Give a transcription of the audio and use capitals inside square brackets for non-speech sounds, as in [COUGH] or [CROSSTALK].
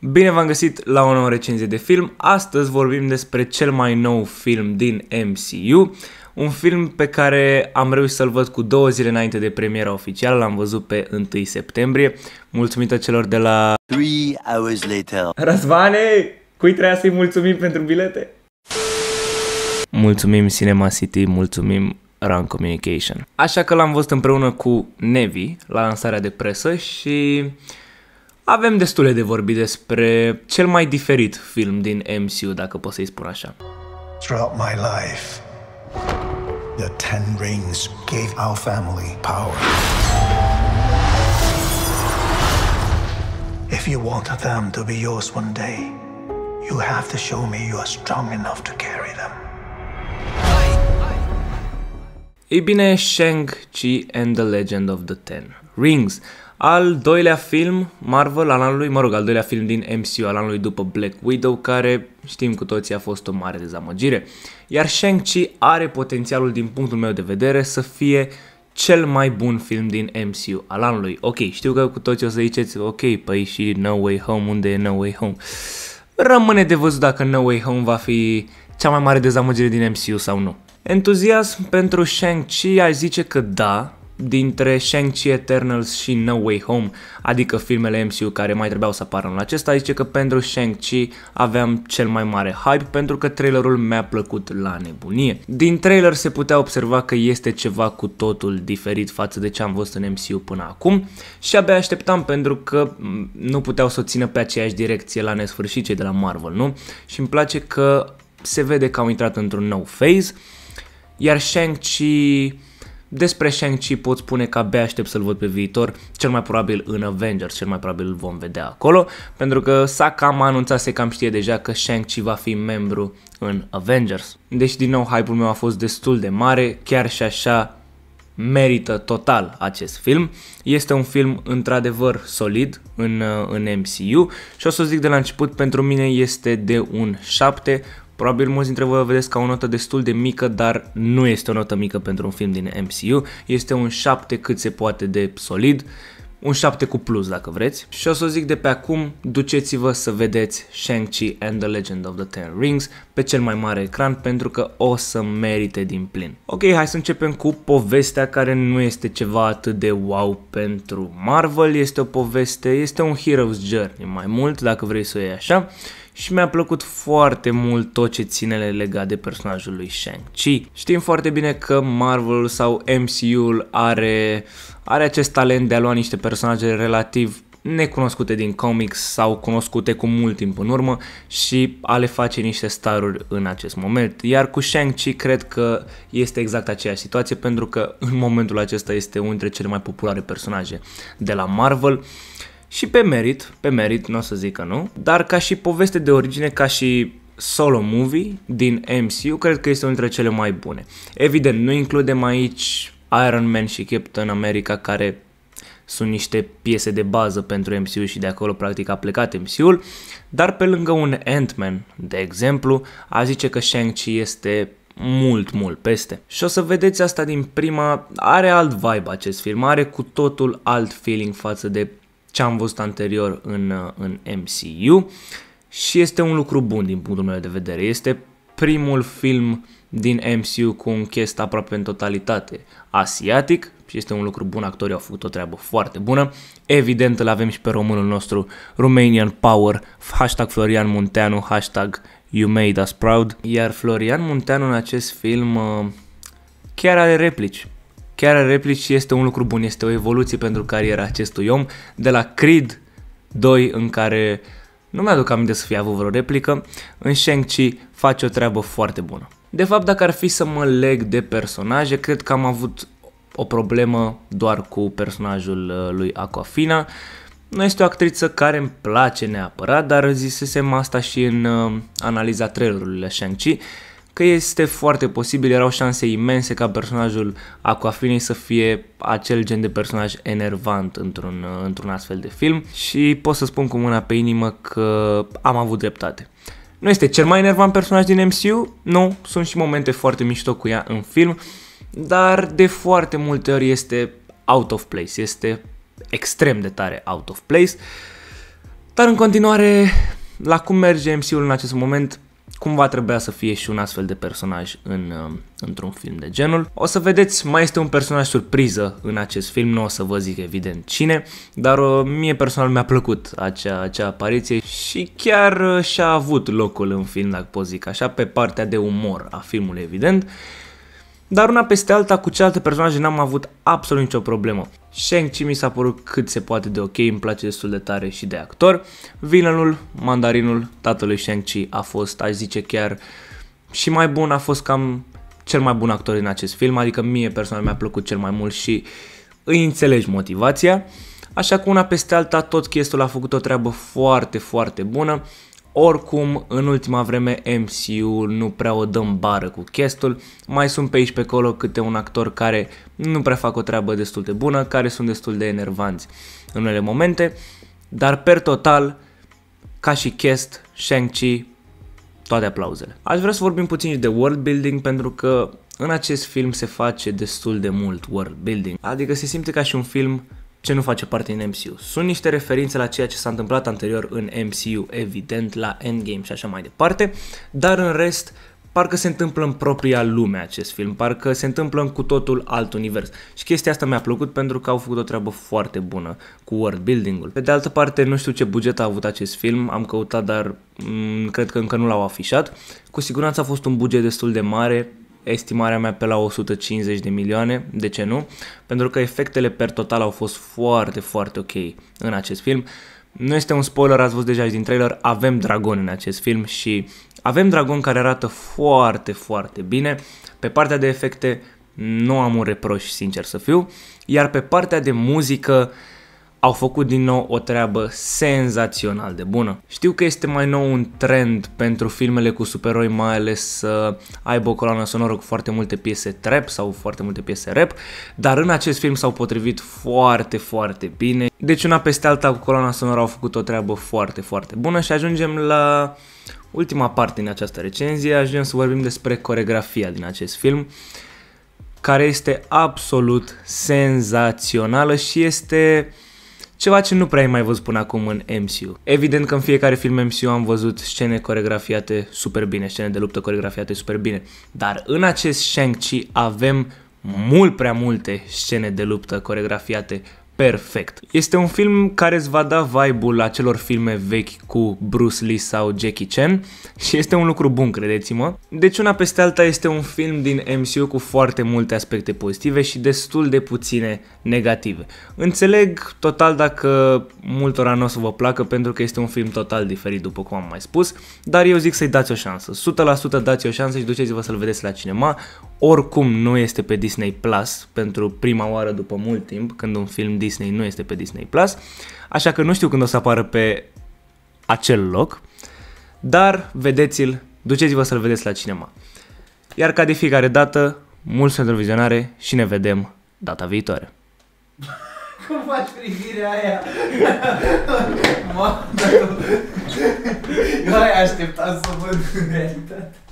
Bine v-am găsit la o nouă recenzie de film. Astăzi vorbim despre cel mai nou film din MCU, un film pe care am reușit să-l văd cu două zile înainte de premiera oficială, l-am văzut pe 1 septembrie, mulțumită celor de la... 3 hours later. Răzvane, cui treia să-i mulțumim pentru bilete? Mulțumim Cinema City, mulțumim Run Communication. Așa că l-am văzut împreună cu Nevi la lansarea de presă și avem destule de vorbit despre cel mai diferit film din MCU, dacă pot să-i spun așa. Throughout my life, the Ten Rings gave our family power. If you want them to be yours one day, you have to show me you are strong enough to carry them. Ei bine, Shang-Chi and the Legend of the Ten Rings al doilea film Marvel al anului, mă rog, al doilea film din MCU al anului după Black Widow, care știm cu toții a fost o mare dezamăgire. Iar Shang-Chi are potențialul din punctul meu de vedere să fie cel mai bun film din MCU al anului. Ok, știu că cu toții o să ziceți, ok, păi și No Way Home, unde e No Way Home? Rămâne de văzut dacă No Way Home va fi cea mai mare dezamăgire din MCU sau nu. Entuziasm pentru Shang-Chi aș zice că da, dintre Shang-Chi Eternals și No Way Home, adică filmele MCU care mai trebuiau să apară în acesta, zice că pentru Shang-Chi aveam cel mai mare hype pentru că trailerul mi-a plăcut la nebunie. Din trailer se putea observa că este ceva cu totul diferit față de ce am văzut în MCU până acum și abia așteptam pentru că mm, nu puteau să o țină pe aceeași direcție la nesfârșit cei de la Marvel, nu? Și îmi place că se vede că au intrat într-un nou phase, iar Shang-Chi despre Shang-Chi pot spune că abia aștept să-l văd pe viitor, cel mai probabil în Avengers, cel mai probabil îl vom vedea acolo, pentru că s-a cam anunțat, se cam știe deja că Shang-Chi va fi membru în Avengers. Deci din nou hype-ul meu a fost destul de mare, chiar și așa merită total acest film. Este un film într-adevăr solid în, în MCU și o să zic de la început, pentru mine este de un 7, Probabil mulți dintre voi o vedeți ca o notă destul de mică, dar nu este o notă mică pentru un film din MCU. Este un 7 cât se poate de solid, un 7 cu plus dacă vreți. Și o să o zic de pe acum, duceți-vă să vedeți Shang-Chi and the Legend of the Ten Rings pe cel mai mare ecran pentru că o să merite din plin. Ok, hai să începem cu povestea care nu este ceva atât de wow pentru Marvel, este o poveste, este un hero's journey mai mult dacă vrei să o iei așa și mi-a plăcut foarte mult tot ce ține legat de personajul lui Shang-Chi. Știm foarte bine că Marvel sau MCU-ul are, are acest talent de a lua niște personaje relativ necunoscute din comics sau cunoscute cu mult timp în urmă și a le face niște staruri în acest moment. Iar cu Shang-Chi cred că este exact aceeași situație pentru că în momentul acesta este unul dintre cele mai populare personaje de la Marvel. Uh, și pe merit, pe merit, nu o să zic că nu, dar ca și poveste de origine, ca și solo movie din MCU, cred că este unul dintre cele mai bune. Evident, nu includem aici Iron Man și Captain America, care sunt niște piese de bază pentru MCU și de acolo practic a plecat MCU-ul, dar pe lângă un Ant-Man, de exemplu, a zice că Shang-Chi este mult, mult peste. Și o să vedeți asta din prima, are alt vibe acest film, are cu totul alt feeling față de ce am văzut anterior în, uh, în MCU și este un lucru bun din punctul meu de vedere. Este primul film din MCU cu un cast aproape în totalitate asiatic și este un lucru bun, actorii au făcut o treabă foarte bună. Evident îl avem și pe românul nostru, Romanian Power, hashtag Florian Munteanu, hashtag You Made Us Proud. Iar Florian Munteanu în acest film uh, chiar are replici chiar în replici este un lucru bun, este o evoluție pentru cariera acestui om, de la Creed 2 în care nu mi-aduc aminte să fie avut vreo replică, în Shang-Chi face o treabă foarte bună. De fapt, dacă ar fi să mă leg de personaje, cred că am avut o problemă doar cu personajul uh, lui Aquafina. Nu este o actriță care îmi place neapărat, dar zisesem asta și în uh, analiza trailerului la Shang-Chi că este foarte posibil, erau șanse imense ca personajul Aquafinei să fie acel gen de personaj enervant într-un, într-un astfel de film și pot să spun cu mâna pe inimă că am avut dreptate. Nu este cel mai enervant personaj din MCU, nu, sunt și momente foarte mișto cu ea în film, dar de foarte multe ori este out of place, este extrem de tare out of place. Dar în continuare, la cum merge MCU-ul în acest moment, cum va trebui să fie și un astfel de personaj în, um, într-un film de genul. O să vedeți, mai este un personaj surpriză în acest film, nu o să vă zic evident cine, dar uh, mie personal mi-a plăcut acea, acea apariție și chiar uh, și-a avut locul în film, dacă pot zic așa, pe partea de umor a filmului, evident. Dar una peste alta, cu celelalte personaje n-am avut absolut nicio problemă. Shang-Chi mi s-a părut cât se poate de ok, îmi place destul de tare și de actor. Villainul, mandarinul tatălui Shang-Chi a fost, aș zice chiar, și mai bun, a fost cam cel mai bun actor din acest film, adică mie personal mi-a plăcut cel mai mult și îi înțelegi motivația. Așa că una peste alta tot chestul a făcut o treabă foarte, foarte bună. Oricum, în ultima vreme MCU-ul nu prea o dăm bară cu chestul, mai sunt pe aici pe acolo câte un actor care nu prea fac o treabă destul de bună, care sunt destul de enervanți în unele momente, dar per total, ca și chest, Shang-Chi, toate aplauzele. Aș vrea să vorbim puțin și de world building pentru că în acest film se face destul de mult world building, adică se simte ca și un film ce nu face parte din MCU. Sunt niște referințe la ceea ce s-a întâmplat anterior în MCU, evident, la Endgame și așa mai departe, dar în rest parcă se întâmplă în propria lume acest film, parcă se întâmplă în cu totul alt univers. Și chestia asta mi-a plăcut pentru că au făcut o treabă foarte bună cu world building-ul. Pe de altă parte, nu știu ce buget a avut acest film, am căutat, dar m- mm, cred că încă nu l-au afișat. Cu siguranță a fost un buget destul de mare, estimarea mea pe la 150 de milioane, de ce nu? Pentru că efectele per total au fost foarte, foarte ok în acest film. Nu este un spoiler, ați văzut deja din trailer, avem dragon în acest film și avem dragon care arată foarte, foarte bine. Pe partea de efecte nu am un reproș, sincer să fiu, iar pe partea de muzică uh, au făcut din nou o treabă senzațional de bună. Știu că este mai nou un trend pentru filmele cu supereroi, mai ales să uh, aibă o coloană sonoră cu foarte multe piese trap sau foarte multe piese rap, dar în acest film s-au potrivit foarte, foarte bine. Deci una peste alta cu coloana sonoră au făcut o treabă foarte, foarte bună și ajungem la ultima parte din această recenzie, ajungem să vorbim despre coregrafia din acest film care este absolut senzațională și este ceva ce nu prea ai mai văzut până acum în MCU. Evident că în fiecare film MCU am văzut scene coregrafiate super bine, scene de luptă coregrafiate super bine, dar în acest Shang-Chi avem mult prea multe scene de luptă coregrafiate perfect. Este un film care îți va da vibe-ul celor filme vechi cu Bruce Lee sau Jackie Chan și este un lucru bun, credeți-mă. Deci una peste alta este un film din MCU cu foarte multe aspecte pozitive și destul de puține negative. Înțeleg total dacă multora nu o să vă placă pentru că este un film total diferit după cum am mai spus, dar eu zic să-i dați o șansă. 100% dați o șansă și duceți-vă să-l vedeți la cinema. Oricum nu este pe Disney Plus pentru prima oară după mult timp când un film din Disney, nu este pe Disney Plus, așa că nu știu când o să apară pe acel loc, dar vedeți-l, duceți-vă să-l vedeți la cinema. Iar ca de fiecare dată, mult pentru vizionare și ne vedem data viitoare. [LAUGHS] Cum faci privirea aia? [LAUGHS] Mă, eu ai așteptat să văd în realitate.